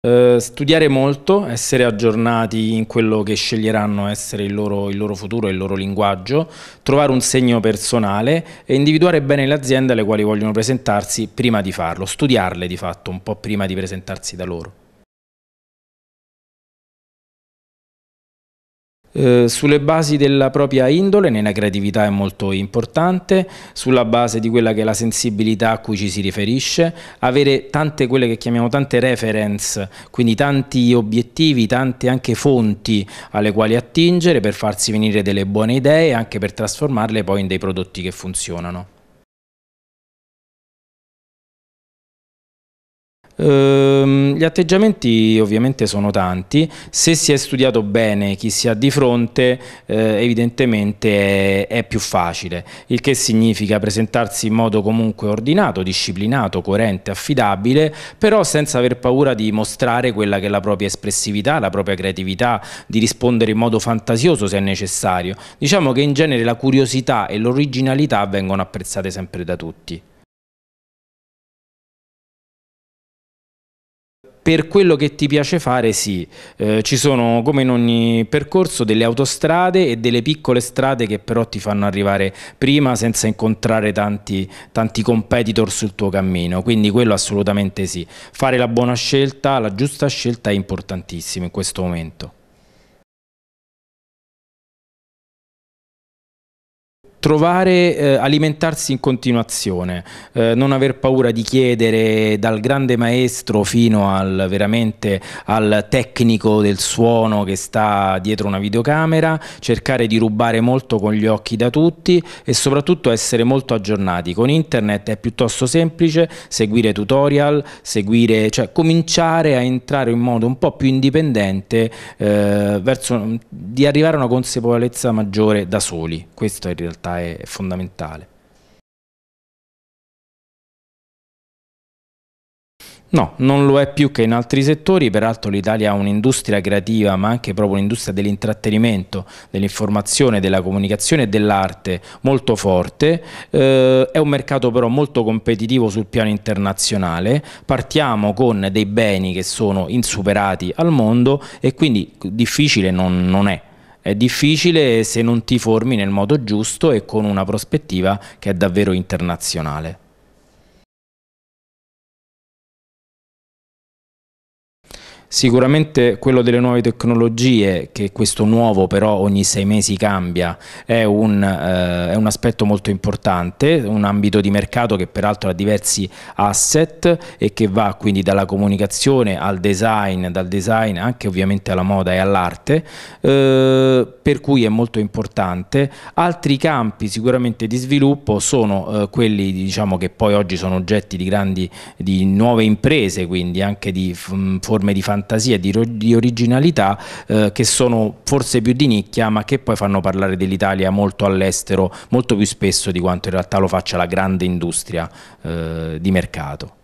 Uh, studiare molto, essere aggiornati in quello che sceglieranno essere il loro, il loro futuro e il loro linguaggio, trovare un segno personale e individuare bene le aziende alle quali vogliono presentarsi prima di farlo, studiarle di fatto un po' prima di presentarsi da loro. Eh, sulle basi della propria indole, nella creatività è molto importante, sulla base di quella che è la sensibilità a cui ci si riferisce, avere tante quelle che chiamiamo tante reference, quindi tanti obiettivi, tante anche fonti alle quali attingere per farsi venire delle buone idee e anche per trasformarle poi in dei prodotti che funzionano. Ehm, gli atteggiamenti ovviamente sono tanti, se si è studiato bene chi si ha di fronte eh, evidentemente è, è più facile, il che significa presentarsi in modo comunque ordinato, disciplinato, coerente, affidabile, però senza aver paura di mostrare quella che è la propria espressività, la propria creatività, di rispondere in modo fantasioso se è necessario. Diciamo che in genere la curiosità e l'originalità vengono apprezzate sempre da tutti. per quello che ti piace fare sì, eh, ci sono come in ogni percorso delle autostrade e delle piccole strade che però ti fanno arrivare prima senza incontrare tanti, tanti competitor sul tuo cammino, quindi quello assolutamente sì, fare la buona scelta, la giusta scelta è importantissimo in questo momento. trovare, eh, alimentarsi in continuazione, eh, non aver paura di chiedere dal grande maestro fino al, veramente al tecnico del suono che sta dietro una videocamera, cercare di rubare molto con gli occhi da tutti e soprattutto essere molto aggiornati. Con internet è piuttosto semplice seguire tutorial, seguire, cioè cominciare a entrare in modo un po' più indipendente eh, verso, di arrivare a una consapevolezza maggiore da soli. Questo è in realtà è fondamentale. No, non lo è più che in altri settori, peraltro l'Italia ha un'industria creativa ma anche proprio un'industria dell'intrattenimento, dell'informazione, della comunicazione e dell'arte molto forte, eh, è un mercato però molto competitivo sul piano internazionale, partiamo con dei beni che sono insuperati al mondo e quindi difficile non, non è. È difficile se non ti formi nel modo giusto e con una prospettiva che è davvero internazionale. Sicuramente quello delle nuove tecnologie, che questo nuovo però ogni sei mesi cambia, è un, eh, è un aspetto molto importante, un ambito di mercato che peraltro ha diversi asset e che va quindi dalla comunicazione al design, dal design anche ovviamente alla moda e all'arte, eh, per cui è molto importante. Altri campi sicuramente di sviluppo sono eh, quelli diciamo, che poi oggi sono oggetti di grandi, di nuove imprese, quindi anche di forme di fantasia fantasia, di, di originalità eh, che sono forse più di nicchia ma che poi fanno parlare dell'Italia molto all'estero, molto più spesso di quanto in realtà lo faccia la grande industria eh, di mercato.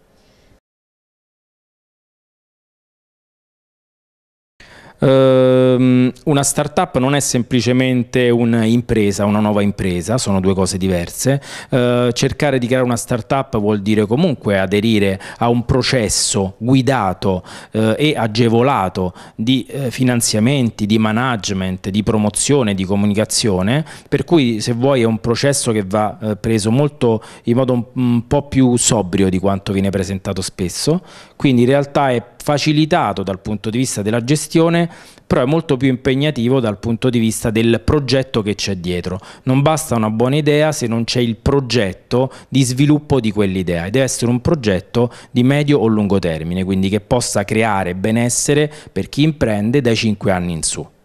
Ehm, una startup non è semplicemente un'impresa, una nuova impresa, sono due cose diverse. Ehm, cercare di creare una startup vuol dire comunque aderire a un processo guidato eh, e agevolato di eh, finanziamenti, di management, di promozione, di comunicazione, per cui se vuoi è un processo che va eh, preso molto in modo un po' più sobrio di quanto viene presentato spesso, quindi in realtà è facilitato dal punto di vista della gestione, però è molto più impegnativo dal punto di vista del progetto che c'è dietro. Non basta una buona idea se non c'è il progetto di sviluppo di quell'idea e deve essere un progetto di medio o lungo termine, quindi che possa creare benessere per chi imprende dai 5 anni in su.